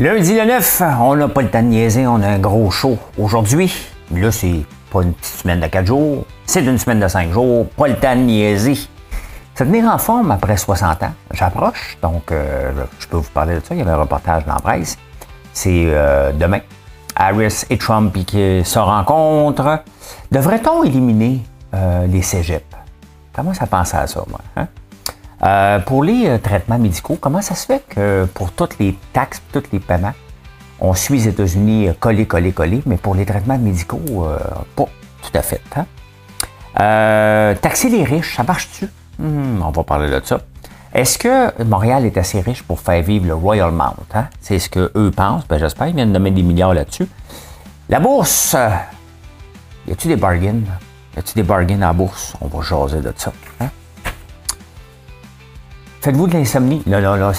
Lundi le 9, on n'a pas le temps de niaiser, on a un gros show aujourd'hui. Là, c'est pas une petite semaine de 4 jours, c'est une semaine de 5 jours, pas le temps de niaiser. Se tenir en forme après 60 ans, j'approche, donc euh, je peux vous parler de ça, il y avait un reportage dans la presse. C'est euh, demain. Harris et Trump qui euh, se rencontrent. Devrait-on éliminer les cégeps? Comment ça pense à ça, moi? Hein? Euh, pour les euh, traitements médicaux, comment ça se fait que pour toutes les taxes, tous les paiements, on suit les États-Unis euh, collé, collé, collé, mais pour les traitements médicaux, pas tout à fait. Hein? taxer les riches, ça marche-tu? Hmm, on va parler de ça. Est-ce que Montréal est assez riche pour faire vivre le Royal Mount? Hein? C'est ce que eux pensent. Ben, J'espère qu'ils viennent de mettre des milliards là-dessus. La bourse, y a-tu des bargains? Y a-tu des bargains à la bourse? On va jaser de ça. Hein? Faites-vous de l'insomnie? Là, là, là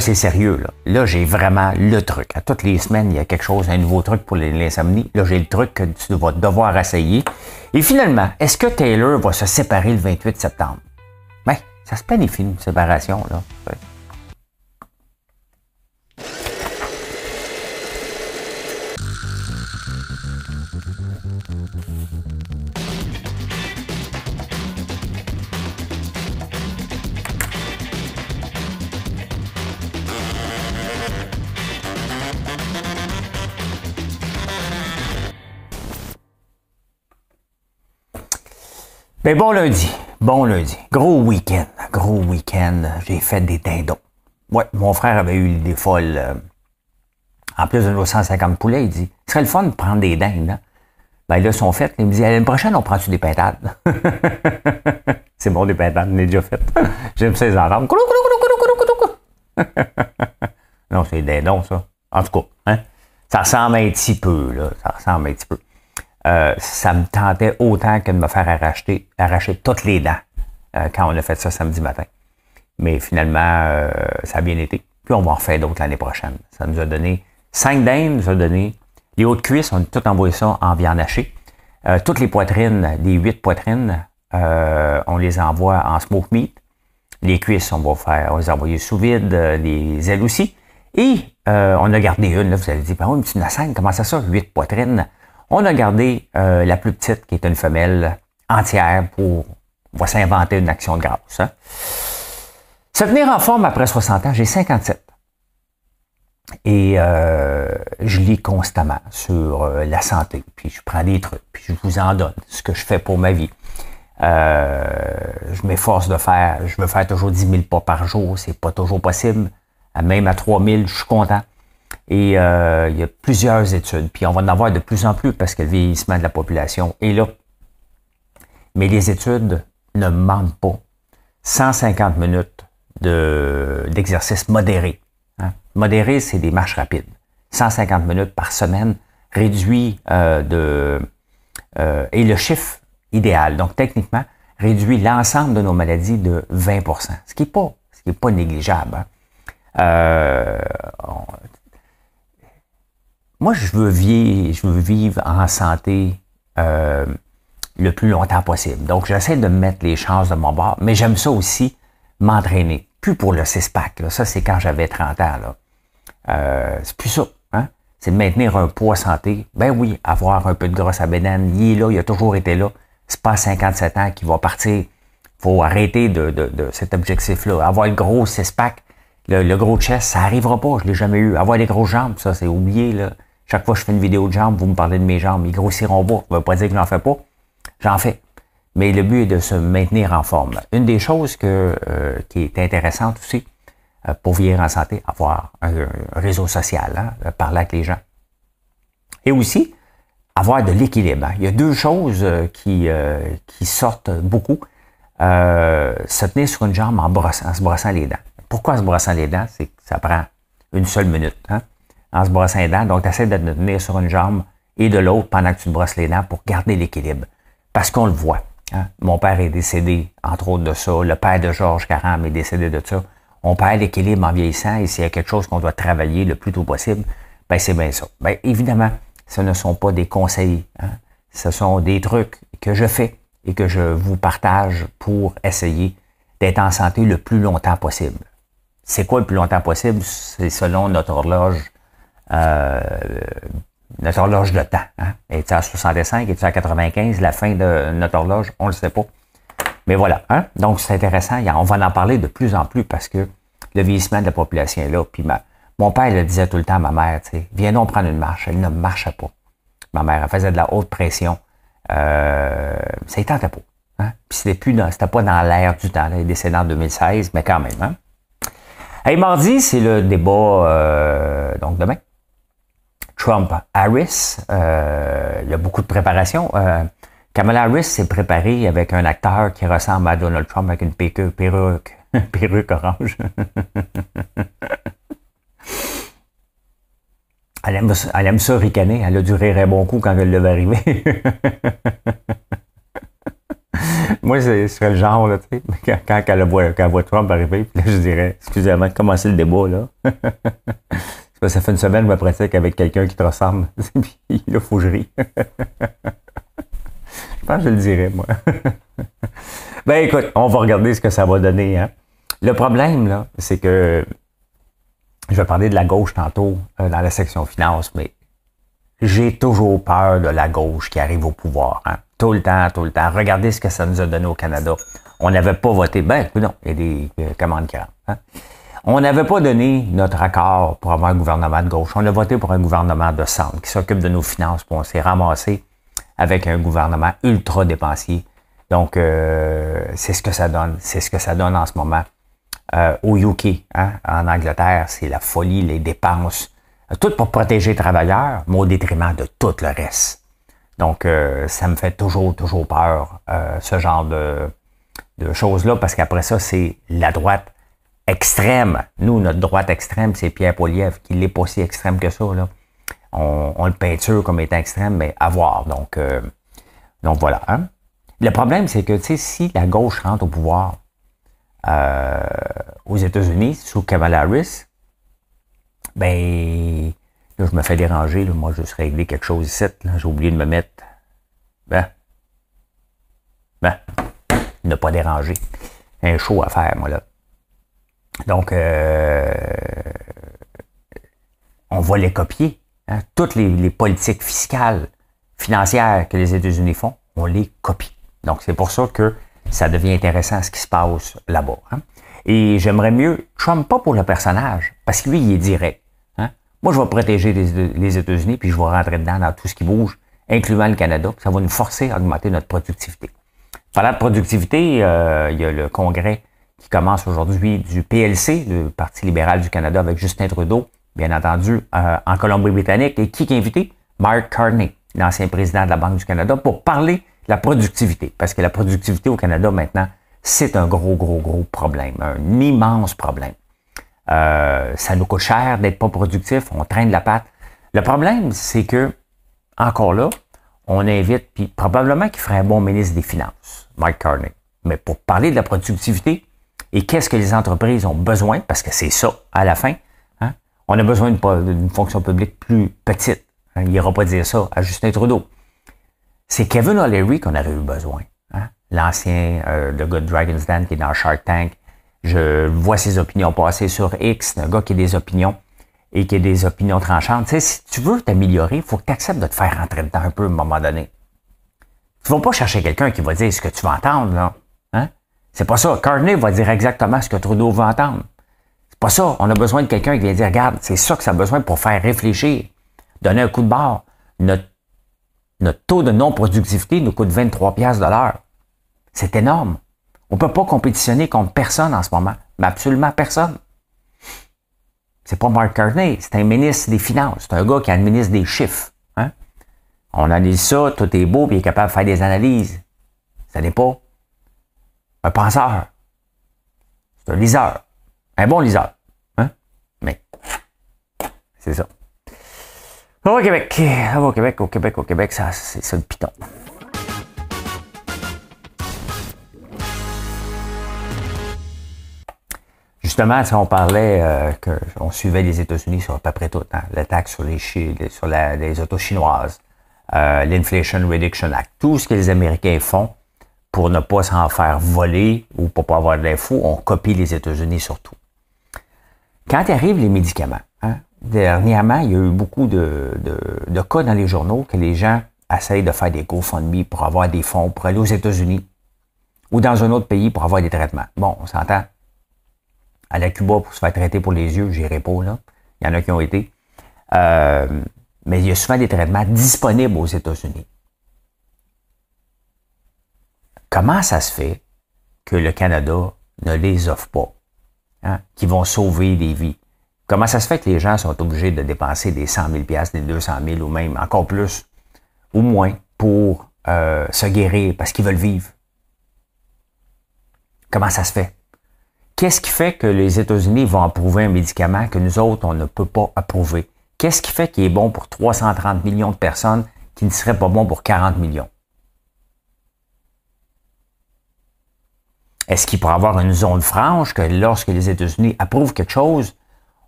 c'est sérieux. Là, j'ai vraiment le truc. À toutes les semaines, il y a quelque chose, un nouveau truc pour l'insomnie. Là, j'ai le truc que tu vas devoir essayer. Et finalement, est-ce que Taylor va se séparer le 28 septembre? Ben, ça se planifie une séparation, là. Mais ben, bon lundi, bon lundi. Gros week-end, gros week-end. J'ai fait des dindons. Ouais, mon frère avait eu des folles, euh, en plus de nos 150 poulets, il dit, ce serait le fun de prendre des dindes. là. Hein. » Ben là, ils sont faites. Il me dit, l'année prochaine, on prend-tu des pintades? C'est bon, des pintades, on est déjà faites. J'aime ça les entendre. non, c'est des dindons, ça. En tout cas, hein? ça ressemble un petit peu, là. Ça ressemble un petit peu. Euh, ça me tentait autant que de me faire arracher, arracher toutes les dents euh, quand on a fait ça samedi matin. Mais finalement, euh, ça a bien été. Puis on va en refaire d'autres l'année prochaine. Ça nous a donné cinq dindes, nous a donné les hautes cuisses, on a tout envoyé ça en viande hachée. toutes les poitrines, les huit poitrines, on les envoie en smoke meat. Les cuisses, on va faire, on les envoyer sous vide, les ailes aussi. Et on a gardé une, là, vous allez dire, ben oui, une cinq. comment ça, ça, huit poitrines? On a gardé euh, la plus petite, qui est une femelle entière, pour on va s'inventer une action de grâce. Hein. Se tenir en forme après 60 ans, j'ai 57. Et euh, je lis constamment sur euh, la santé, puis je prends des trucs, puis je vous en donne ce que je fais pour ma vie. je m'efforce de faire, je veux faire toujours 10 000 pas par jour, c'est pas toujours possible. Même à 3 000, je suis content. Et euh, il y a plusieurs études, puis on va en avoir de plus en plus parce que le vieillissement de la population est là. Mais les études ne manquent pas. 150 minutes d'exercice modéré. Hein. Modéré, c'est des marches rapides. 150 minutes par semaine réduit euh, de... et euh, le chiffre idéal, donc techniquement, réduit l'ensemble de nos maladies de 20 ce qui n'est pas, ce qui pas négligeable. Hein. Moi, je veux vivre, je veux en santé euh, le plus longtemps possible. Donc, j'essaie de mettre les chances de mon bord, mais j'aime ça aussi m'entraîner. Plus pour le six-pack, ça c'est quand j'avais 30 ans. Euh, c'est plus ça. Hein. C'est de maintenir un poids santé. Ben oui, avoir un peu de grosse à il est là, il a toujours été là. C'est pas 57 ans qu'il va partir. faut arrêter de, cet objectif-là. Avoir le gros six-pack, le, le, gros chest, ça n'arrivera pas, je ne l'ai jamais eu. Avoir les grosses jambes, ça c'est oublié. Là. Chaque fois que je fais une vidéo de jambes, vous me parlez de mes jambes. Ils grossiront pas. Ça veut pas dire que je n'en fais pas. J'en fais. Mais le but est de se maintenir en forme. Une des choses euh, qui est intéressante aussi euh, pour vieillir en santé, avoir un, réseau social, hein, euh, parler avec les gens. Et aussi, avoir de l'équilibre. Hein. Il y a deux choses qui, sortent beaucoup. se tenir sur une jambe en, se brossant les dents. Pourquoi se brossant les dents? C'est que ça prend une seule minute. Hein en se brossant les dents. Donc, tu essaies de te tenir sur une jambe et de l'autre pendant que tu te brosses les dents pour garder l'équilibre. Parce qu'on le voit. Hein. Mon père est décédé, entre autres, de ça. Le père de Georges Caram est décédé de ça. On perd l'équilibre en vieillissant et s'il y a quelque chose qu'on doit travailler le plus tôt possible, ben c'est bien ça. Ben évidemment, ce ne sont pas des conseils. Hein. Ce sont des trucs que je fais et que je vous partage pour essayer d'être en santé le plus longtemps possible. C'est quoi le plus longtemps possible? C'est selon notre horloge euh, notre horloge de temps. Hein? est à 65, est-il à 95, la fin de notre horloge, on ne le sait pas. Mais voilà. Hein. Donc, c'est intéressant. On va en parler de plus en plus parce que le vieillissement de la population est là. Puis mon père le disait tout le temps à ma mère, viens donc prendre une marche. Elle ne marchait pas. Ma mère, elle faisait de la haute pression. Euh, ça ne pas. Hein. Puis c'était pas dans l'air du temps. Là. Elle est en 2016, mais quand même. Hein? mardi, c'est le débat, euh, donc demain. Trump-Harris. Euh, il y a beaucoup de préparation. Euh, Kamala Harris s'est préparée avec un acteur qui ressemble à Donald Trump avec une perruque, perruque orange. elle, aime, elle ça ricaner. Elle a dû rire un bon coup quand elle devait arriver. Moi, ce serait le genre, là, tu quand, elle voit, Trump arriver, je dirais, excusez-moi, commencer le débat, là ça fait une semaine que je me pratique avec quelqu'un qui te ressemble. il il faut que je pense que je le dirais, moi. ben écoute, on va regarder ce que ça va donner. Hein. Le problème, là, c'est que je vais parler de la gauche tantôt euh, dans la section finance, mais j'ai toujours peur de la gauche qui arrive au pouvoir. Hein. Tout le temps, tout le temps. Regardez ce que ça nous a donné au Canada. On n'avait pas voté. Ben, non, il y a des euh, commandes qui rentrent. Hein. On n'avait pas donné notre accord pour avoir un gouvernement de gauche. On a voté pour un gouvernement de centre qui s'occupe de nos finances. pour on s'est ramassé avec un gouvernement ultra dépensier. Donc, euh, c'est ce que ça donne. C'est ce que ça donne en ce moment. Euh, au UK, hein, en Angleterre, c'est la folie, les dépenses. Tout pour protéger les travailleurs, mais au détriment de tout le reste. Donc, euh, ça me fait toujours, toujours peur, ce genre de, de choses-là, parce qu'après ça, c'est la droite extrême. Nous, notre droite extrême, c'est Pierre Poliev, qui l'est pas si extrême que ça. On, le peinture comme étant extrême, mais à voir. Donc, euh, donc voilà. Hein. Le problème, c'est que si la gauche rentre au pouvoir euh, aux États-Unis sous Kamala Harris, ben je me fais déranger. Moi, je serais régler quelque chose ici. J'ai oublié de me mettre. Ben. Ben. Ne pas déranger. Un show à faire, moi, là. Donc, euh, on va les copier. Hein. Toutes les, politiques fiscales, financières que les États-Unis font, on les copie. Donc, c'est pour ça que ça devient intéressant ce qui se passe là-bas. Hein. Et j'aimerais mieux Trump pas pour le personnage, parce que lui, il est direct. Hein. Moi, je vais protéger les, États-Unis, puis je vais rentrer dedans dans tout ce qui bouge, incluant le Canada. Puis ça va nous forcer à augmenter notre productivité. Parlant de productivité, euh, il y a le Congrès qui commence aujourd'hui du PLC, le Parti libéral du Canada avec Justin Trudeau, bien entendu, euh, en Colombie-Britannique. Et qui est invité? Mark Carney, l'ancien président de la Banque du Canada, pour parler de la productivité. Parce que la productivité au Canada maintenant, c'est un gros, gros, gros problème, un immense problème. Euh, ça nous coûte cher d'être pas productif, on traîne la patte. Le problème, c'est que, encore là, on invite, puis probablement qu'il ferait un bon ministre des Finances, Mike Carney. Mais pour parler de la productivité, et qu'est-ce que les entreprises ont besoin, parce que c'est ça à la fin. Hein? On a besoin d'une fonction publique plus petite. Hein? Il n'ira pas dire ça à Justin Trudeau. C'est Kevin O'Leary qu'on aurait eu besoin. Hein? L'ancien, euh, le de Dragon's Den qui est dans Shark Tank. Je vois ses opinions passer sur X, un gars qui a des opinions et qui a des opinions tranchantes. Tu si tu veux t'améliorer, il faut que tu acceptes de te faire rentrer dedans un peu à un moment donné. Tu ne vas pas chercher quelqu'un qui va dire ce que tu vas entendre, là. C'est pas ça. Carney va dire exactement ce que Trudeau veut entendre. C'est pas ça. On a besoin de quelqu'un qui vient dire, regarde, c'est ça que ça a besoin pour faire réfléchir, donner un coup de barre. Notre, taux de non-productivité nous coûte 23 pièces de l'heure. C'est énorme. On peut pas compétitionner contre personne en ce moment. Mais absolument personne. C'est pas Mark Carney, c'est un ministre des Finances. C'est un gars qui administre des chiffres. Hein? On analyse ça, tout est beau, puis il est capable de faire des analyses. Ça n'est pas un penseur. C'est un liseur. Un bon liseur. Hein? Mais, c'est ça. au Québec. au Québec, au Québec, au Québec, ça, c'est ça le piton. Justement, si euh, on parlait que, qu'on suivait les États-Unis sur à peu près tout, hein, la taxe sur les, sur les autos chinoises, euh, l'Inflation Reduction Act, tout ce que les Américains font, pour ne pas s'en faire voler ou pour pas avoir d'infos, on copie les États-Unis surtout. Quand arrivent les médicaments, hein, dernièrement, il y a eu beaucoup de, de, cas dans les journaux que les gens essayent de faire des GoFundMe pour avoir des fonds pour aller aux États-Unis ou dans un autre pays pour avoir des traitements. Bon, on s'entend. À la Cuba pour se faire traiter pour les yeux, j'irai pas, là. Il y en a qui ont été. Euh, mais il y a souvent des traitements disponibles aux États-Unis. Comment ça se fait que le Canada ne les offre pas, hein, qui vont sauver des vies? Comment ça se fait que les gens sont obligés de dépenser des 100 000 des 200 000 ou même encore plus ou moins pour euh, se guérir parce qu'ils veulent vivre? Comment ça se fait? Qu'est-ce qui fait que les États-Unis vont approuver un médicament que nous autres, on ne peut pas approuver? Qu'est-ce qui fait qu'il est bon pour 330 millions de personnes qui ne serait pas bon pour 40 millions? Est-ce qu'il pourrait avoir une zone franche que lorsque les États-Unis approuvent quelque chose,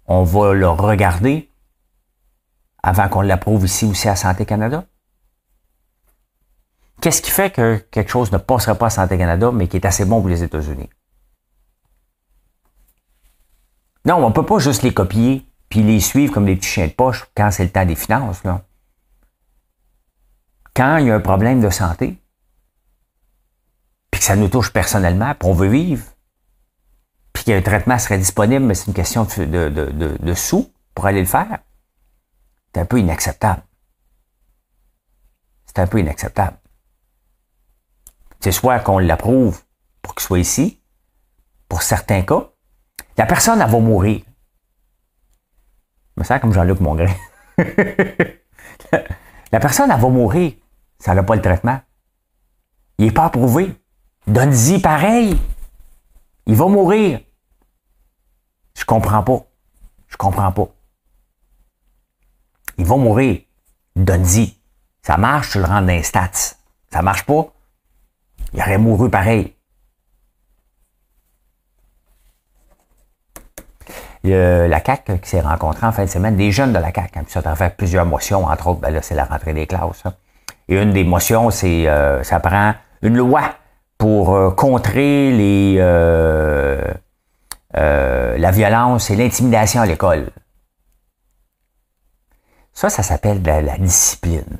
on va le regarder avant qu'on l'approuve ici aussi à Santé Canada? Qu'est-ce qui fait que quelque chose ne passerait pas à Santé Canada, mais qui est assez bon pour les États-Unis? Non, on ne peut pas juste les copier puis les suivre comme des petits chiens de poche quand c'est le temps des finances. Là. Quand il y a un problème de santé, que ça nous touche personnellement, puis on veut vivre, puis qu'un traitement serait disponible, mais c'est une question de, de, de, sous pour aller le faire, c'est un peu inacceptable. C'est un peu inacceptable. C'est soit qu'on l'approuve pour qu'il soit ici, pour certains cas, la personne, elle va mourir. Je me comme Jean-Luc Mongrain. la personne, elle va mourir. Ça n'a pas le traitement. Il n'est pas approuvé donne pareil. Il va mourir. Je comprends pas. Je comprends pas. Il va mourir. donne Ça marche, tu le rends dans stats. Ça marche pas. Il aurait mouru pareil. la CAC qui s'est rencontrée en fin de semaine, des jeunes de la CAC, hein, puis ça a fait plusieurs motions, entre autres, ben là, c'est la rentrée des classes. Hein. Et une des motions, c'est euh, ça prend une loi pour euh, contrer euh, euh, la violence et l'intimidation à l'école. Ça, ça s'appelle la, discipline.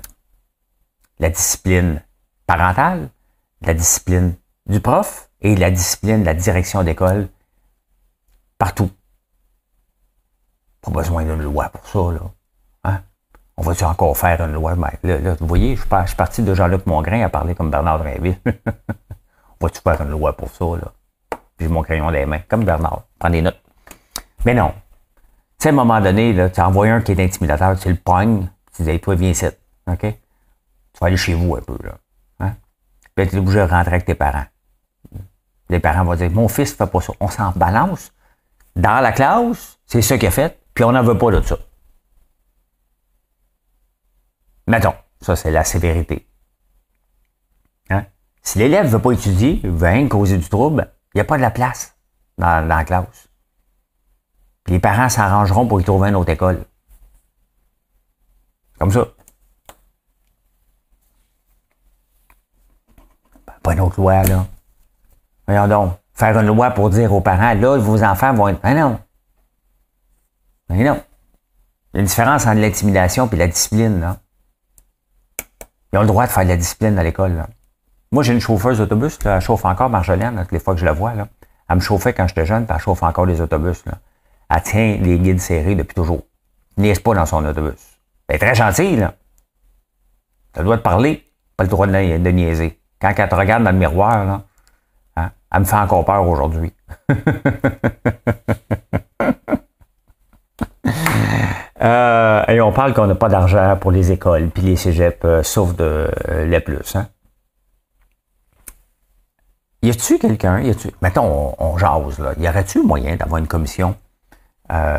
La discipline parentale, la discipline du prof et la discipline de la direction d'école partout. Pas besoin d'une loi pour ça, là. Hein? On va-tu encore faire une loi? Ben, vous voyez, je, suis parti de Jean-Luc Mongrain à parler comme Bernard Drinville. Pas tu faire une loi pour ça, là. Puis mon crayon dans les mains, comme Bernard. Prends des notes. Mais non. Tu sais, à un moment donné, là, tu envoies un qui est intimidateur, tu le pognes, tu dis, toi, viens ici. OK? Tu vas aller chez vous un peu, là. Hein? Puis tu es obligé de rentrer avec tes parents. Les parents vont dire, mon fils ne fait pas ça. On s'en balance. Dans la classe, c'est ça qu'il a fait, puis on n'en veut pas de ça. Mettons, ça c'est la sévérité. Si l'élève veut pas étudier, il veut rien causer du trouble, il n'y a pas de la place dans, la classe. les parents s'arrangeront pour y trouver une autre école. Comme ça. Pas une autre loi, là. Regardons Faire une loi pour dire aux parents, là, vos enfants vont être. Mais non. Mais non. Il y a une différence entre l'intimidation et la discipline, là. Ils ont le droit de faire de la discipline à l'école, là. Moi, j'ai une chauffeuse d'autobus, elle chauffe encore Marjolaine, toutes les fois que je la vois. Là. Elle me chauffait quand j'étais jeune, puis elle chauffe encore les autobus. Là. Elle tient les guides serrés depuis toujours. Niaise pas dans son autobus. Ben, elle est très gentille, là. T'as le droit parler, pas le droit de, niaiser. Quand elle te regarde dans le miroir, là, hein, elle me fait encore peur aujourd'hui. Euh, et on parle qu'on n'a pas d'argent pour les écoles, puis les cégeps, euh, sauf de euh, les plus. Hein? Y a-tu quelqu'un, y a mettons, on, jase, là, y aurait-tu moyen d'avoir une commission euh,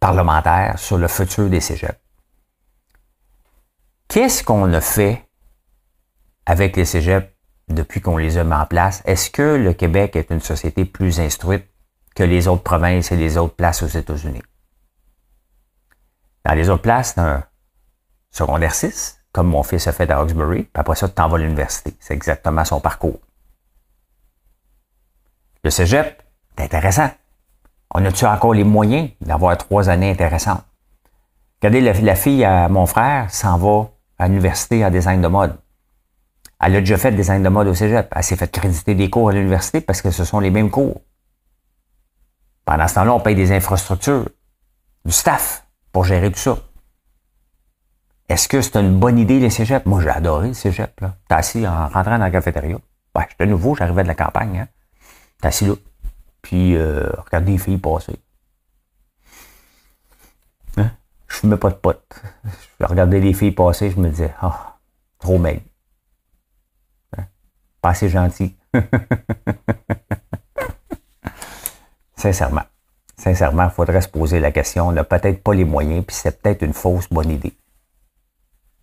parlementaire sur le futur des cégeps? Qu'est-ce qu'on a fait avec les cégeps depuis qu'on les a mis en place? Est-ce que le Québec est une société plus instruite que les autres provinces et les autres places aux États-Unis? Dans les autres places, c'est un secondaire 6, comme mon fils a fait à Roxbury, puis après ça, tu t'en vas à l'université. C'est exactement son parcours. Le cégep, c'est intéressant. On a-tu encore les moyens d'avoir trois années intéressantes? Regardez, la, fille à mon frère s'en va à l'université en design de mode. Elle a déjà fait design de mode au cégep. Elle s'est fait créditer des cours à l'université parce que ce sont les mêmes cours. Pendant ce temps-là, on paye des infrastructures, du staff pour gérer tout ça. Est-ce que c'est une bonne idée, le cégep? Moi, j'ai adoré le cégep. assis en rentrant dans la cafétéria. suis de nouveau, j'arrivais de la campagne. Hein. T'es assis là, puis euh, regarde les filles passer. Hein? Je fumais pas de pote Je regardais les filles passer, je me disais, ah, trop maigre. Hein? Pas assez gentil. sincèrement. Sincèrement, il faudrait se poser la question. On n'a peut-être pas les moyens, puis c'est peut-être une fausse bonne idée.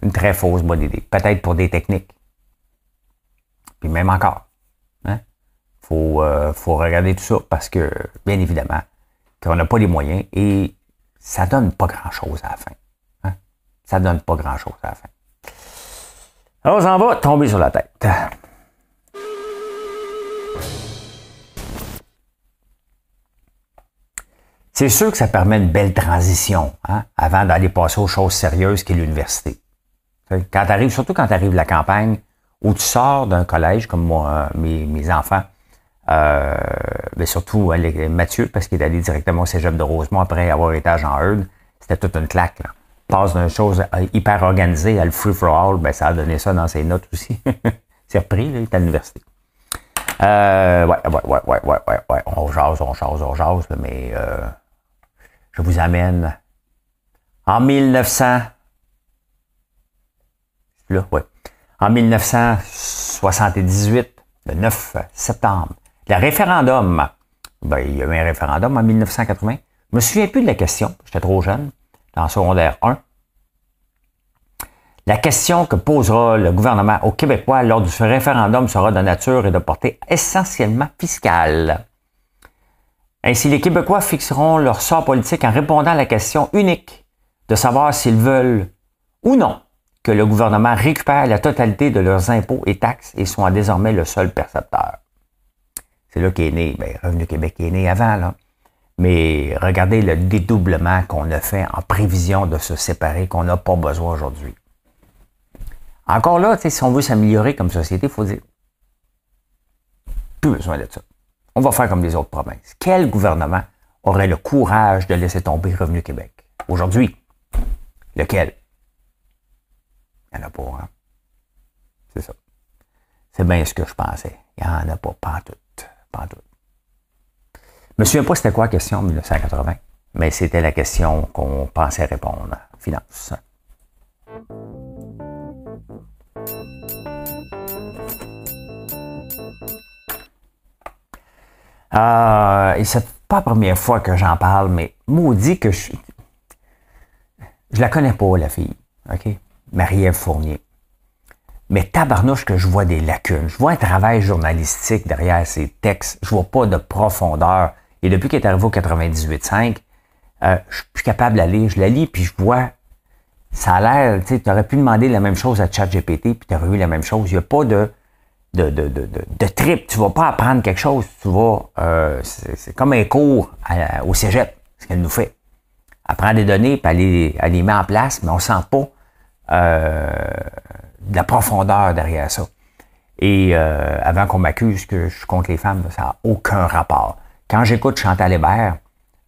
Une très fausse bonne idée. Peut-être pour des techniques. Puis même encore faut, euh, faut regarder tout ça parce que, bien évidemment, qu'on n'a pas les moyens et ça donne pas grand-chose à la fin. Hein? Ça donne pas grand-chose à la fin. Alors, on va tomber sur la tête. C'est sûr que ça permet une belle transition hein, avant d'aller passer aux choses sérieuses qu'est l'université. Quand arrives, surtout quand tu arrives la campagne, ou tu sors d'un collège, comme moi, euh, mes, mes enfants mais euh, ben, surtout euh, Mathieu, parce qu'il est allé directement au Cégep de Rosemont après avoir été à Jean-Eude C'était toute une claque. Là. Passe d'une chose euh, hyper organisée à le free-for-all, ben, ça a donné ça dans ses notes aussi. C'est repris, là, il est à l'université. Euh, ouais, ouais, ouais, ouais, ouais, ouais, ouais, On jase, on jase, on jase, mais euh, je vous amène en 1900. Là, ouais. En 1978, le 9 septembre, le référendum, ben, il y a eu un référendum en 1980. Je me souviens plus de la question, j'étais trop jeune, dans le secondaire 1. La question que posera le gouvernement aux Québécois lors de ce référendum sera de nature et de portée essentiellement fiscale. Ainsi, les Québécois fixeront leur sort politique en répondant à la question unique de savoir s'ils veulent ou non que le gouvernement récupère la totalité de leurs impôts et taxes et soit désormais le seul percepteur. C'est là qu'est né. Ben, Revenu Québec est né avant, là. Mais regardez le dédoublement qu'on a fait en prévision de se séparer, qu'on n'a pas besoin aujourd'hui. Encore là, si on veut s'améliorer comme société, il faut dire plus besoin de ça. On va faire comme les autres provinces. Quel gouvernement aurait le courage de laisser tomber Revenu Québec aujourd'hui? Lequel? Il n'y en a pas, hein? C'est ça. C'est bien ce que je pensais. Il n'y en a pas, pas tout. Pas Je me souviens pas c'était quoi la question en 1980, mais c'était la question qu'on pensait répondre. Finance. Euh, et c'est pas la première fois que j'en parle, mais maudit que je. Je la connais pas, la fille. OK? Marie-Ève Fournier. Mais tabarnouche que je vois des lacunes. Je vois un travail journalistique derrière ces textes. Je vois pas de profondeur. Et depuis qu'il est arrivé au 98.5, euh, je suis plus capable d'aller. Je la lis, puis je vois... Ça a l'air... Tu aurais pu demander la même chose à ChatGPT, puis tu aurais eu la même chose. Il n'y a pas de... De, de, trip. Tu vas pas apprendre quelque chose. Tu vas. Euh, c'est comme un cours au cégep, ce qu'elle nous fait. Apprendre des données, puis aller les, mettre en place, mais on sent pas euh, de la profondeur derrière ça. Et euh, avant qu'on m'accuse que je suis contre les femmes, ça n'a aucun rapport. Quand j'écoute Chantal Hébert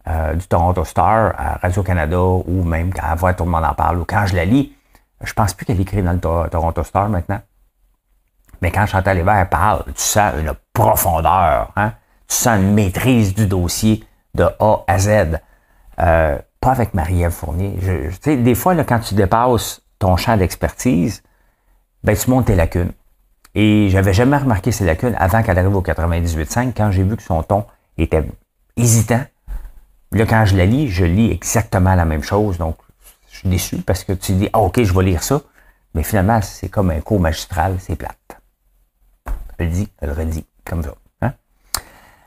euh, du Toronto Star à Radio-Canada ou même quand voix tout le monde en parle ou quand je la lis, je pense plus qu'elle écrit dans le Toronto Star maintenant. Mais quand Chantal Hébert parle, tu sens une profondeur, hein? tu sens une maîtrise du dossier de A à Z. Euh, pas avec Marie-Ève Fournier. Je, sais, des fois, quand tu dépasses ton champ d'expertise, ben, tu montes tes lacunes. Et j'avais jamais remarqué ses lacunes avant qu'elle arrive au 98.5, quand j'ai vu que son ton était hésitant. Là, quand je la lis, je lis exactement la même chose. Donc, je suis déçu parce que tu dis, ah, OK, je vais lire ça. Mais finalement, c'est comme un cours magistral, c'est plate. Elle dit, elle redit, comme ça. Hein.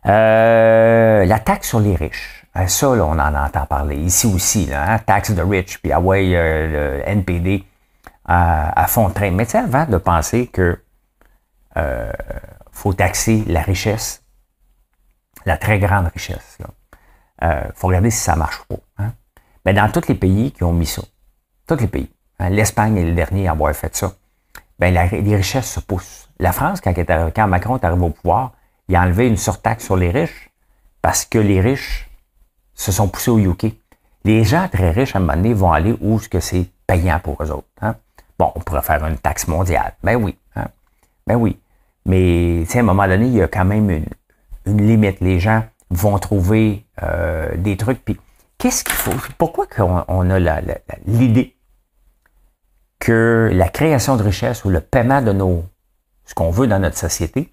Euh, la taxe sur les riches. Euh, ça, là, on en entend parler. Ici aussi, là, hein. taxe de rich, puis ah euh, ouais, le NPD à, fond de train. Mais tu sais, avant de penser que euh, faut taxer la richesse, la très grande richesse, il euh, faut regarder si ça marche pas. Hein. Mais dans tous les pays qui ont mis ça, tous les pays, hein, l'Espagne est le dernier à avoir fait ça, ben les richesses se poussent. La France, quand, Macron est arrivé au pouvoir, il a enlevé une surtaxe sur les riches parce que les riches se sont poussés au UK. Les gens très riches, à un moment donné, vont aller où ce que c'est payant pour eux autres. Hein. Bon, on pourrait faire une taxe mondiale. Ben oui. Hein. Ben oui. Mais à un moment donné, il y a quand même une, limite. Les gens vont trouver euh, des trucs. qu'est-ce qu'il faut? Pourquoi qu'on on a l'idée que la création de richesse ou le paiement de nos ce qu'on veut dans notre société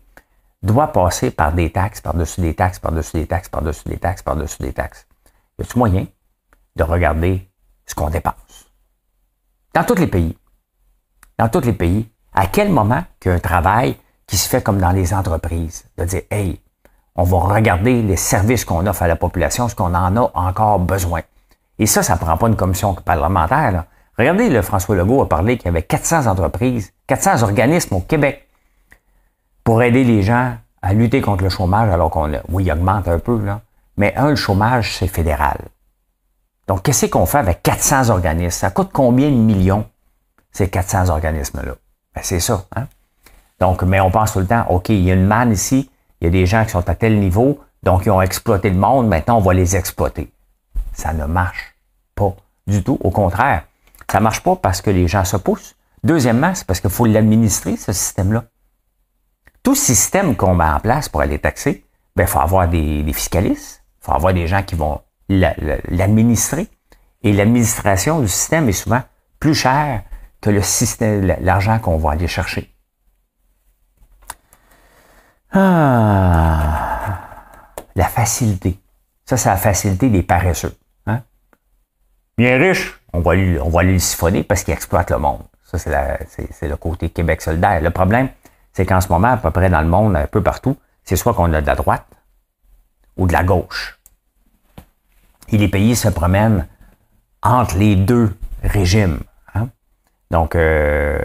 doit passer par des taxes, par-dessus des taxes, par-dessus des taxes, par-dessus des taxes, par-dessus des taxes. Y a-t-il moyen de regarder ce qu'on dépense? Dans tous les pays, dans tous les pays, à quel moment qu'un travail qui se fait comme dans les entreprises, de dire, hey, on va regarder les services qu'on offre à la population, ce qu'on en a encore besoin. Et ça, ça ne prend pas une commission parlementaire. Regardez, le François Legault a parlé qu'il y avait 400 entreprises, 400 organismes au Québec pour aider les gens à lutter contre le chômage, alors qu'on oui, il augmente un peu, là. mais un, le chômage, c'est fédéral. Donc, qu'est-ce qu'on fait avec 400 organismes? Ça coûte combien de millions? ces 400 organismes-là. Ben, c'est ça. Hein. Donc, mais on pense tout le temps, OK, il y a une manne ici, il y a des gens qui sont à tel niveau, donc ils ont exploité le monde, maintenant on va les exploiter. Ça ne marche pas du tout. Au contraire, ça ne marche pas parce que les gens se poussent. Deuxièmement, c'est parce qu'il faut l'administrer, ce système-là. Tout système qu'on met en place pour aller taxer, il ben, faut avoir des, des fiscalistes, il faut avoir des gens qui vont l'administrer. Et l'administration du système est souvent plus chère tu as le système, l'argent qu'on va aller chercher. Ah, la facilité. Ça, c'est la facilité des paresseux. Hein? Bien riche, on va, lui, on siphonner parce qu'il exploite le monde. Ça, c'est le côté Québec solidaire. Le problème, c'est qu'en ce moment, à peu près dans le monde, un peu partout, c'est soit qu'on a de la droite ou de la gauche. Et les pays se promènent entre les deux régimes. Donc, euh,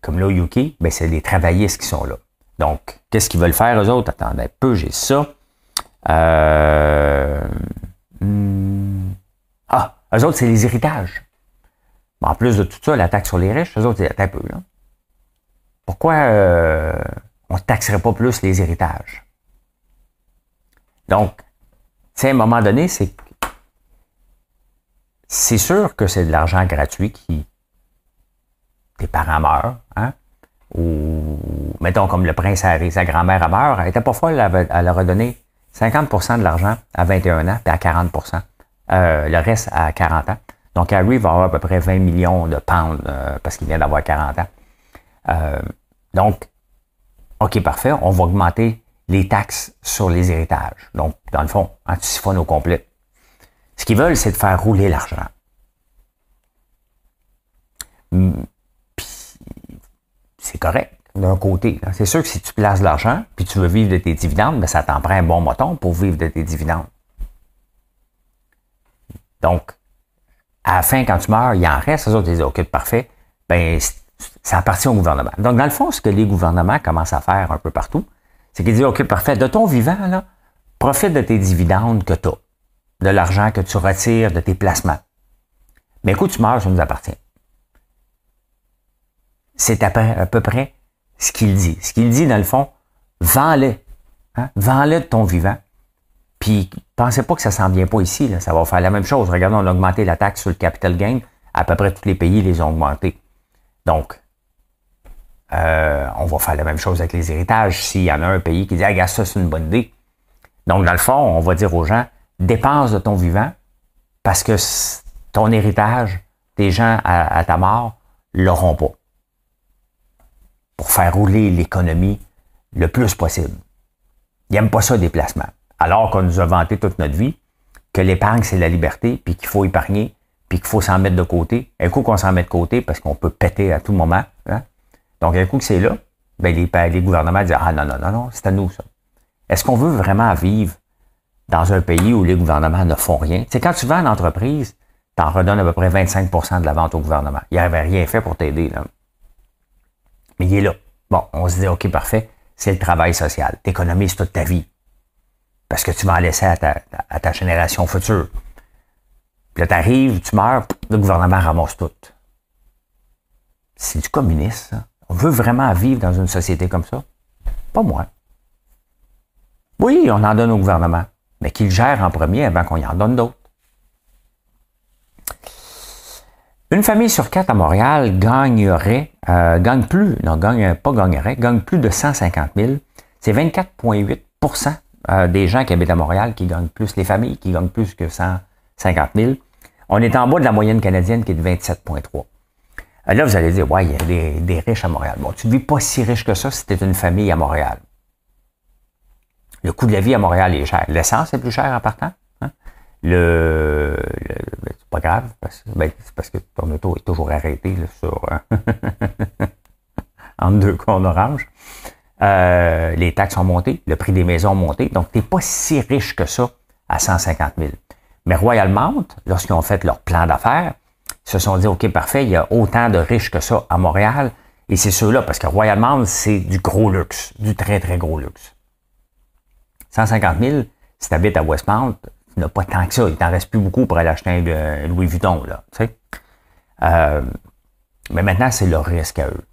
comme là, au UK, ben, c'est les travaillistes qui sont là. Donc, qu'est-ce qu'ils veulent faire, eux autres? Attendez un peu, j'ai ça. Euh, hmm. ah, eux autres, c'est les héritages. Ben, en plus de tout ça, la taxe sur les riches, eux autres, c'est un peu. Là. Pourquoi euh, on ne taxerait pas plus les héritages? Donc, à un moment donné, c'est c'est sûr que c'est de l'argent gratuit qui, tes parents meurent, hein? Ou, mettons, comme le prince Harry, sa grand-mère meurt, elle était pas folle, elle, leur a 50 de l'argent à 21 ans, puis à 40 euh, le reste à 40 ans. Donc, Harry va avoir à peu près 20 millions de pounds euh, parce qu'il vient d'avoir 40 ans. Euh, donc, OK, parfait, on va augmenter les taxes sur les héritages. Donc, dans le fond, antiphone hein, au complet. Ce qu'ils veulent, c'est de faire rouler l'argent c'est correct d'un côté. C'est sûr que si tu places de l'argent puis tu veux vivre de tes dividendes, ben, ça t'en prend un bon moton pour vivre de tes dividendes. Donc, à la fin, quand tu meurs, il y en reste, les autres, ils disent, OK, parfait, ben, ça appartient au gouvernement. Donc, dans le fond, ce que les gouvernements commencent à faire un peu partout, c'est qu'ils disent, OK, parfait, de ton vivant, profite de tes dividendes que tu as, de l'argent que tu retires de tes placements. Mais écoute, tu meurs, ça nous appartient. C'est à peu, près ce qu'il dit. Ce qu'il dit, dans le fond, vends-le. Hein? Vends-le de ton vivant. Puis, pensez pas que ça s'en vient pas ici. Là. Ça va faire la même chose. Regardons on a augmenté la taxe sur le capital gain. À peu près tous les pays les ont augmentés. Donc, euh, on va faire la même chose avec les héritages. S'il y en a un pays qui dit, ah, ça, c'est une bonne idée. Donc, dans le fond, on va dire aux gens, dépense de ton vivant parce que ton héritage, tes gens à, à ta mort, l'auront pas pour faire rouler l'économie le plus possible. Ils n'aiment pas ça, des placements. Alors qu'on nous a vanté toute notre vie que l'épargne, c'est la liberté, puis qu'il faut épargner, puis qu'il faut s'en mettre de côté. Un coup qu'on s'en met de côté parce qu'on peut péter à tout moment. Hein. Donc, un coup que c'est là, ben, les, gouvernements disent Ah non, non, non, non, c'est à nous ça. Est-ce qu'on veut vraiment vivre dans un pays où les gouvernements ne font rien? C'est quand tu vends une entreprise, tu en redonnes à peu près 25 de la vente au gouvernement. Il n'y avait rien fait pour t'aider. Là. Mais il est là. Bon, on se dit, OK, parfait, c'est le travail social. T'économises toute ta vie. Parce que tu vas en laisser à ta, génération future. Puis là, t'arrives, tu meurs, le gouvernement ramasse tout. C'est du communisme, ça. On veut vraiment vivre dans une société comme ça? Pas moi. Oui, on en donne au gouvernement, mais qu'il gère en premier avant qu'on y en donne d'autres. Une famille sur quatre à Montréal gagnerait, euh, gagne plus, non, gagne, pas gagnerait, gagne plus de 150 000. C'est 24,8 euh, des gens qui habitent à Montréal qui gagnent plus, les familles qui gagnent plus que 150 000. On est en bas de la moyenne canadienne qui est de 27,3. Euh, là, vous allez dire, ouais, il y a des, riches à Montréal. Bon, tu ne vis pas si riche que ça si tu es une famille à Montréal. Le coût de la vie à Montréal est cher. L'essence est plus chère en partant. Le, c'est pas grave, parce, ben, c'est parce que ton auto est toujours arrêté là, sur euh, entre deux cornes orange. Euh, les taxes ont monté, le prix des maisons a monté, donc tu n'es pas si riche que ça à 150 000. Mais Royal Mount, lorsqu'ils ont fait leur plan d'affaires, se sont dit, OK, parfait, il y a autant de riches que ça à Montréal. Et c'est ceux-là, parce que Royal Mount, c'est du gros luxe, du très, très gros luxe. 150 000, si tu habites à Westmount, n'a pas tant que ça. Il t'en reste plus beaucoup pour aller acheter un Louis Vuitton, là. Euh, mais maintenant, c'est le risque à eux.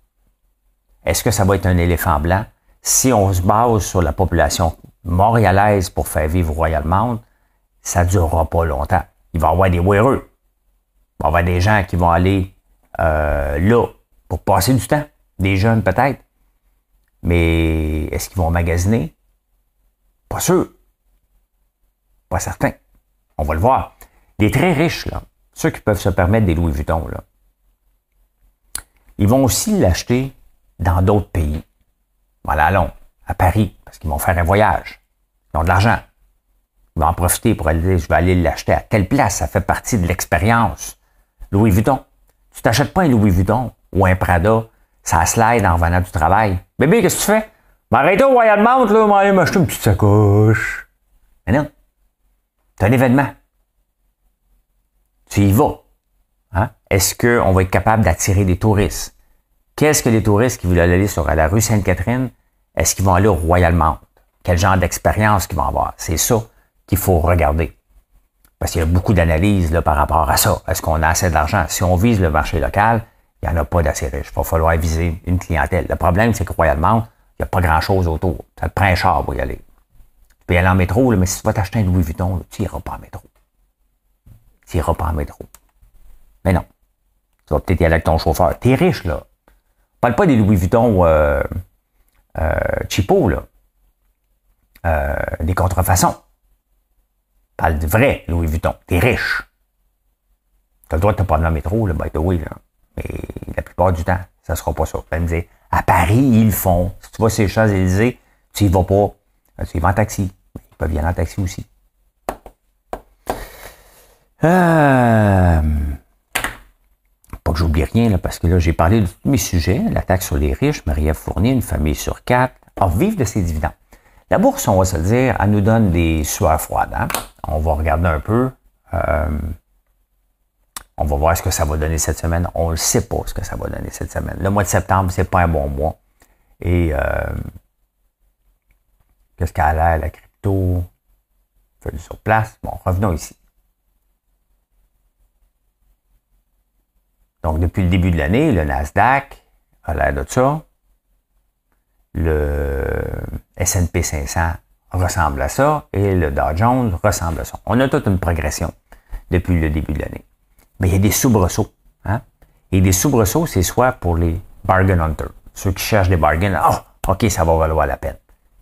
Est-ce que ça va être un éléphant blanc? Si on se base sur la population montréalaise pour faire vivre Royal ça ne durera pas longtemps. Il va y avoir des wearers. Il va y avoir des gens qui vont aller euh, là pour passer du temps. Des jeunes peut-être. Mais est-ce qu'ils vont magasiner? Pas sûr. Pas certain. On va le voir. Des très riches, là, ceux qui peuvent se permettre des Louis Vuitton, là, ils vont aussi l'acheter dans d'autres pays. Voilà, allons. à Paris, parce qu'ils vont faire un voyage. Ils ont de l'argent. Ils vont en profiter pour aller dire, je vais aller l'acheter à telle place. Ça fait partie de l'expérience. Louis Vuitton. Tu t'achètes pas un Louis Vuitton ou un Prada. Ça slide en venant du travail. Bébé, qu'est-ce que tu fais? M'arrêter au Royal Mount, là, m'acheter une petite sacoche. Mais non un événement. Tu y vas. Hein? Est-ce qu'on va être capable d'attirer des touristes? Qu'est-ce que les touristes qui veulent aller sur la rue Sainte-Catherine, est-ce qu'ils vont aller au Quel genre d'expérience qu'ils vont avoir? C'est ça qu'il faut regarder. Parce qu'il y a beaucoup d'analyses par rapport à ça. Est-ce qu'on a assez d'argent? Si on vise le marché local, il n'y en a pas d'assez riches. Il va falloir viser une clientèle. Le problème, c'est que Royal il n'y a pas grand-chose autour. Ça te prend un char pour y aller peux aller en métro, mais si tu vas t'acheter un Louis Vuitton, tu n'iras pas en métro. Tu n'iras pas en métro. Mais non. Tu vas peut-être y aller avec ton chauffeur. T'es riche, là. parle pas des Louis Vuitton euh, euh, cheapo, là. Euh, des contrefaçons. parle de vrai Louis Vuitton. T'es riche. T'as le droit de te aller en métro, là, by the way, là. Mais la plupart du temps, ça sera pas ça. Tu me dire, à Paris, ils le font. Si tu vas sur les Champs-Élysées, tu y vas pas ils vont en taxi. Ils peuvent y aller en taxi aussi. Euh, pas que j'oublie rien, parce que là, j'ai parlé de tous mes sujets. La taxe sur les riches, Marie-Ève Fournier, une famille sur quatre. en vivre de ses dividendes. La bourse, on va se dire, elle nous donne des sueurs froides. Hein. On va regarder un peu. Euh, on va voir ce que ça va donner cette semaine. On ne sait pas ce que ça va donner cette semaine. Le mois de septembre, c'est pas un bon mois. Et euh, Qu'est-ce qu'elle l'air, la crypto? fais sur place. Bon, revenons ici. Donc, depuis le début de l'année, le Nasdaq a l'air de ça. Le S&P 500 ressemble à ça et le Dow Jones ressemble à ça. On a toute une progression depuis le début de l'année. Mais il y a des soubresauts. Hein? Et des soubresauts, c'est soit pour les bargain hunters, ceux qui cherchent des bargains. Oh, OK, ça va valoir la peine.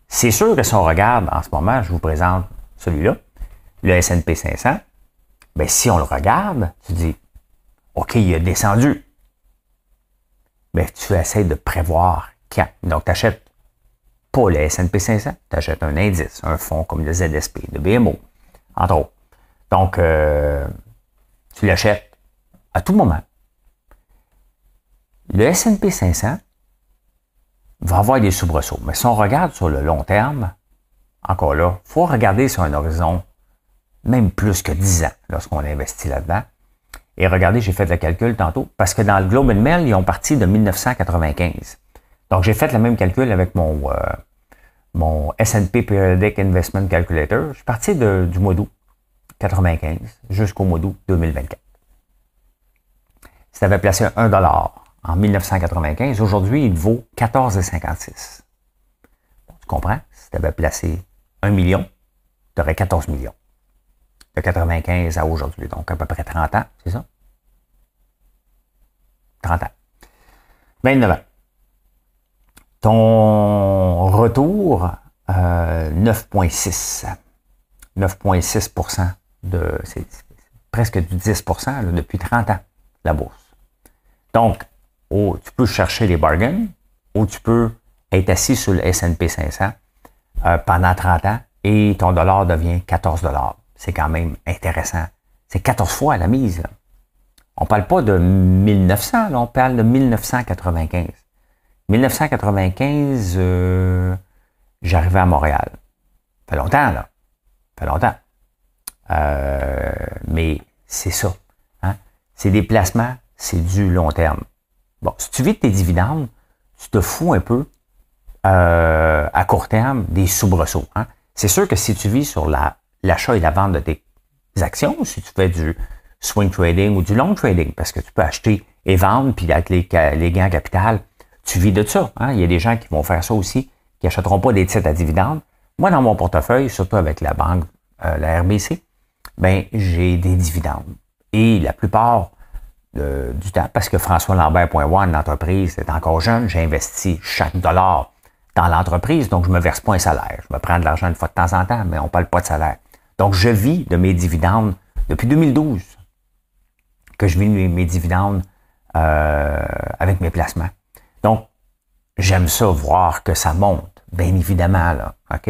C'est sûr que si on regarde en ce moment, je vous présente celui-là, le S&P 500, ben si on le regarde, tu dis, OK, il a descendu. Mais ben, tu essaies de prévoir quand. Donc, tu n'achètes pas le S&P 500, tu achètes un indice, un fonds comme le ZSP, le BMO, entre autres. Donc, euh, tu l'achètes à tout moment. Le S&P 500, va avoir des soubresauts. Mais si on regarde sur le long terme, encore là, il faut regarder sur un horizon même plus que 10 ans lorsqu'on investit là-dedans. Et regardez, j'ai fait le calcul tantôt, parce que dans le Globe and Mail, ils ont parti de 1995. Donc, j'ai fait le même calcul avec mon, euh, mon S&P Periodic Investment Calculator. Je suis parti du mois d'août 95 jusqu'au mois d'août 2024. Ça tu avais placé un dollar en 1995. Aujourd'hui, il vaut 14,56. Tu comprends? Si tu avais placé 1 million, tu aurais 14 millions. De 95 à aujourd'hui, donc à peu près 30 ans, c'est ça? 30 ans. 29 ans. Ton retour, 9,6. Euh, 9,6 de. C'est presque du 10 depuis 30 ans, la bourse. Donc, tu peux chercher les bargains ou tu peux être assis sur le S&P 500 euh, pendant 30 ans et ton dollar devient 14 dollars. C'est quand même intéressant. C'est 14 fois la mise. Là. On parle pas de 1900, on parle de 1995. 1995, euh, j'arrivais à Montréal. Ça fait longtemps, là. Ça fait longtemps. Euh, mais c'est ça. Hein? C'est des placements, c'est du long terme. Bon, si tu vis tes dividendes, tu te fous un peu euh, à court terme des soubresauts. Hein? C'est sûr que si tu vis sur l'achat et la vente de tes actions, si tu fais du swing trading ou du long trading, parce que tu peux acheter et vendre, puis avec les, gains en capital, tu vis de ça. Hein. Il y a des gens qui vont faire ça aussi, qui n'achèteront pas des titres à dividendes. Moi, dans mon portefeuille, surtout avec la banque, euh, la RBC, ben, j'ai des dividendes. Et la plupart euh, du temps parce que François Lambert One, l'entreprise, est encore jeune. J'ai investi chaque dollar dans l'entreprise, donc je ne me verse pas un salaire. Je me prends de l'argent une fois de temps en temps, mais on parle pas de salaire. Donc, je vis de mes dividendes depuis 2012 que je vis mes dividendes euh, avec mes placements. Donc, j'aime ça voir que ça monte, bien évidemment, là, OK?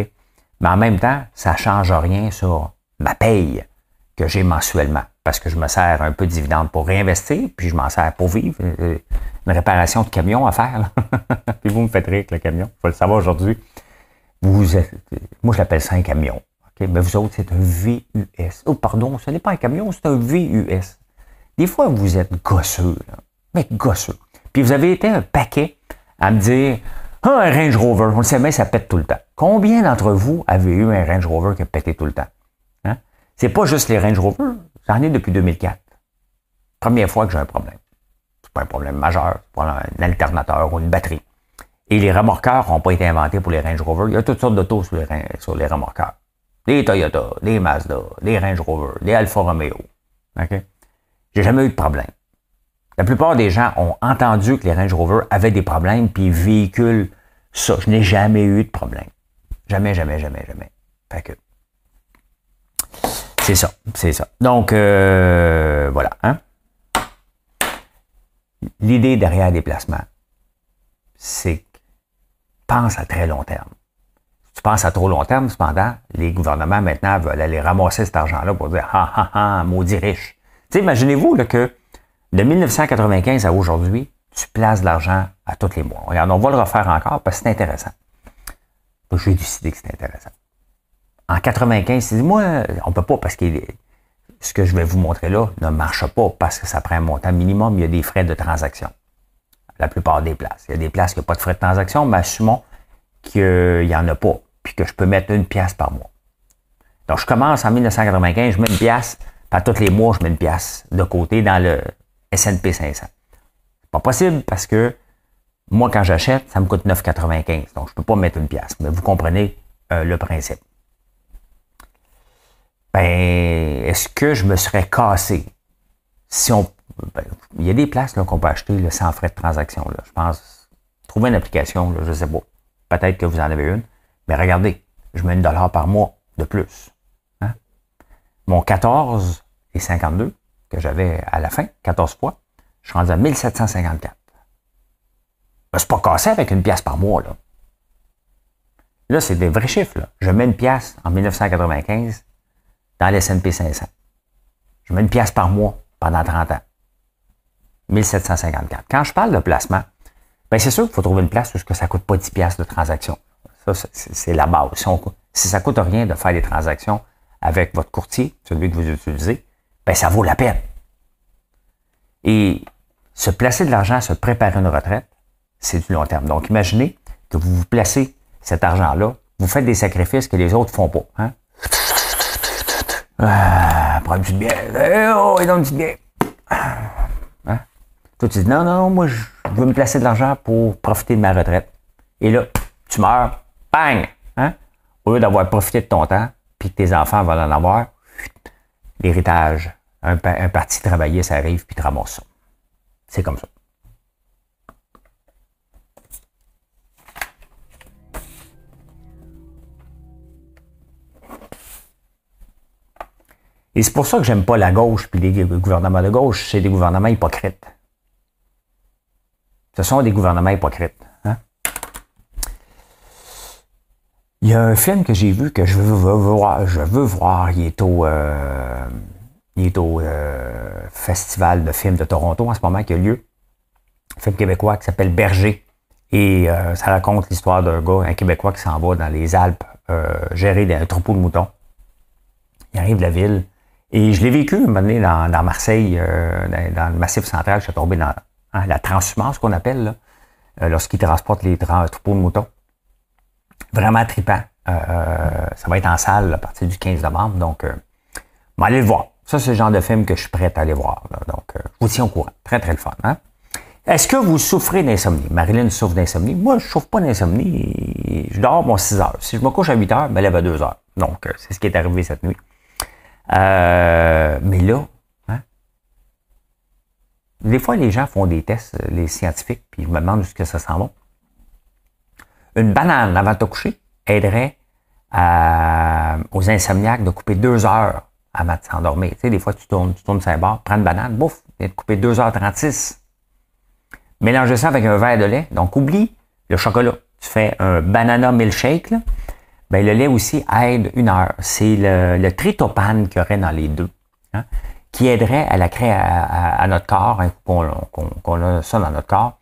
Mais en même temps, ça ne change rien sur ma paye que j'ai mensuellement parce que je me sers un peu de dividende pour réinvestir, puis je m'en sers pour vivre. Euh, euh, une réparation de camion à faire. puis vous me faites rire avec le camion. Il faut le savoir aujourd'hui. Vous êtes, moi, je l'appelle ça un camion. Mais vous autres, c'est un VUS. Oh, pardon, ce n'est pas un camion, c'est un VUS. Des fois, vous êtes gosseux. Mais gosseux. Puis vous avez été un paquet à me dire ah, un Range Rover, on le sait mais ça pète tout le temps. Combien d'entre vous avez eu un Range Rover qui a pété tout le temps? Hein? C'est pas juste les Range Rovers. J'en ai depuis 2004. Première fois que j'ai un problème. C'est pas un problème majeur, c'est pas un alternateur ou une batterie. Et les remorqueurs n'ont pas été inventés pour les Range Rover. Il y a toutes sortes d'autos sur les, sur les remorqueurs. Des Toyota, des Mazda, les Range Rover, les Alfa Romeo. OK? J'ai jamais eu de problème. La plupart des gens ont entendu que les Range Rover avaient des problèmes, puis véhiculent ça. Je n'ai jamais eu de problème. Jamais, jamais, jamais, jamais. Pas que. C'est ça, c'est ça. Donc, euh, voilà. Hein. L'idée derrière les placements, c'est pense à très long terme. tu penses à trop long terme, cependant, les gouvernements maintenant veulent aller ramasser cet argent-là pour dire Ah ha ha, maudit riche. Imaginez-vous que de 1995 à aujourd'hui, tu places de l'argent à tous les mois. Regarde, on va le refaire encore parce que c'est intéressant. Je vais décider que c'est intéressant. En 95, si moi, on peut pas parce que ce que je vais vous montrer là ne marche pas parce que ça prend un montant minimum. Il y a des frais de transaction. La plupart des places. Il y a des places qui n'ont pas de frais de transaction, mais assumons qu'il n'y en a pas, puis que je peux mettre une pièce par mois. Donc, je commence en 1995, je mets une pièce, puis à tous les mois, je mets une pièce de côté dans le S&P 500. Pas possible parce que moi, quand j'achète, ça me coûte 9,95. Donc, je ne peux pas mettre une pièce. Mais vous comprenez euh, le principe ben, est-ce que je me serais cassé? Si on, ben, il y a des places qu'on peut acheter sans frais de transaction. Là. Je pense, trouver une application, là, je sais pas. Peut-être que vous en avez une. Mais regardez, je mets une dollar par mois de plus. Hein? Mon 14 et 52 que j'avais à la fin, 14 fois, je suis rendu à 1754. Ben, c'est pas cassé avec une pièce par mois, là. Là, c'est des vrais chiffres. Je mets une pièce en 1995, dans le 500. Je mets une pièce par mois pendant 30 ans. 1754. Quand je parle de placement, bien c'est sûr qu'il faut trouver une place parce que ça ne coûte pas 10 pièces de transaction. Ça, c'est la base. Si, ça ne coûte rien de faire des transactions avec votre courtier, celui que vous utilisez, bien ça vaut la peine. Et se placer de l'argent, se préparer une retraite, c'est du long terme. Donc, imaginez que vous vous placez cet argent-là, vous faites des sacrifices que les autres ne font pas. Hein? Ah, prends une petite bière. Eh, oh, et donc une petite bière. Ah. Hein? Toi, tu dis non, non, moi, je veux me placer de l'argent pour profiter de ma retraite. Et là, tu meurs, bang! Hein? Au lieu d'avoir profité de ton temps, puis que tes enfants vont en avoir, l'héritage, un, un parti travaillé, ça arrive, puis tu ramasses ça. C'est comme ça. Et c'est pour ça que j'aime pas la gauche, puis les gouvernements de gauche, c'est des gouvernements hypocrites. Ce sont des gouvernements hypocrites. Hein. Il y a un film que j'ai vu que je veux, voir, je veux voir. Il est au, euh, euh, Festival de films de Toronto en ce moment qui a lieu. Un film québécois qui s'appelle Berger. Et euh, ça raconte l'histoire d'un gars, un Québécois qui s'en va dans les Alpes gérer un troupeau de moutons. Il arrive de la ville, et je l'ai vécu un moment donné dans, Marseille, euh, dans, le Massif central, je suis tombé dans hein, la transhumance qu'on appelle, euh, lorsqu'ils transportent les euh, troupeaux de moutons. Vraiment tripant. ça va être en salle à partir du 15 novembre, donc allez le voir. Ça, c'est le genre de film que je suis prêt à aller voir. donc, vous tiens au courant. Très, très le fun. Hein. Est-ce que vous souffrez d'insomnie? Marilyn souffre d'insomnie. Moi, je ne souffre pas d'insomnie. Je dors mon 6 heures. Si je me couche à 8 heures, je ben, me lève à 2 heures. Donc, c'est ce qui est arrivé cette nuit. Euh, mais là, hein? des fois, les gens font des tests, euh, les scientifiques, puis ils me demande jusqu'à ça sent bon. Une banane avant de te coucher aiderait aux insomniaques de couper deux heures avant de s'endormir. Tu sais, des fois, tu tournes, tu tournes sur un prends une banane, bouf, et de couper 2h36. Mélanger ça avec un verre de lait. Donc, oublie le chocolat. Tu fais un banana milkshake, là, ben, le lait aussi aide une heure. C'est le, tritopane qu'il y aurait dans les deux, hein, qui aiderait à la créer à, notre corps, hein, Quand qu'on, a ça dans notre corps.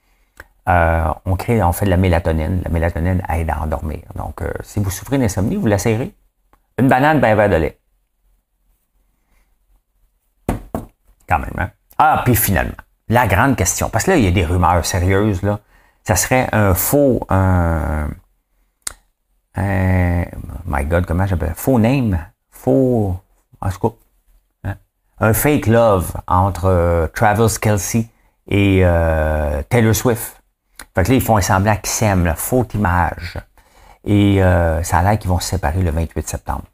Euh, on crée, en fait de la mélatonine. La mélatonine aide à endormir. Donc, euh, si vous souffrez d'insomnie, vous la serrez. Une banane, ben, un verre de lait. Quand même, hein. Ah, puis finalement, la grande question, parce que là, il y a des rumeurs sérieuses, là. Ça serait un faux, un, euh, my God, comment j'appelle faux name, faux, en hein? un fake love entre euh, Travis Kelsey et euh, Taylor Swift. Fait que là, ils font un semblant qu'ils s'aiment, faute image. Et ça a l'air qu'ils vont se séparer le 28 septembre.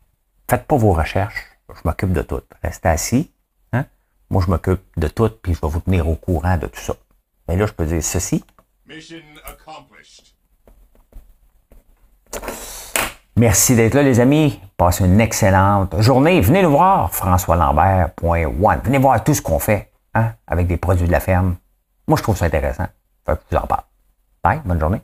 Faites pas vos recherches, je m'occupe de tout. Restez assis, hein? moi je m'occupe de tout, puis je vais vous tenir au courant de tout ça. Mais là, je peux dire ceci. Mission accomplished. Merci d'être là, les amis. Passez une excellente journée. Venez nous voir, françoislambert.one. Venez voir tout ce qu'on fait hein, avec des produits de la ferme. Moi, je trouve ça intéressant. je vous en parle. Bye, bonne journée.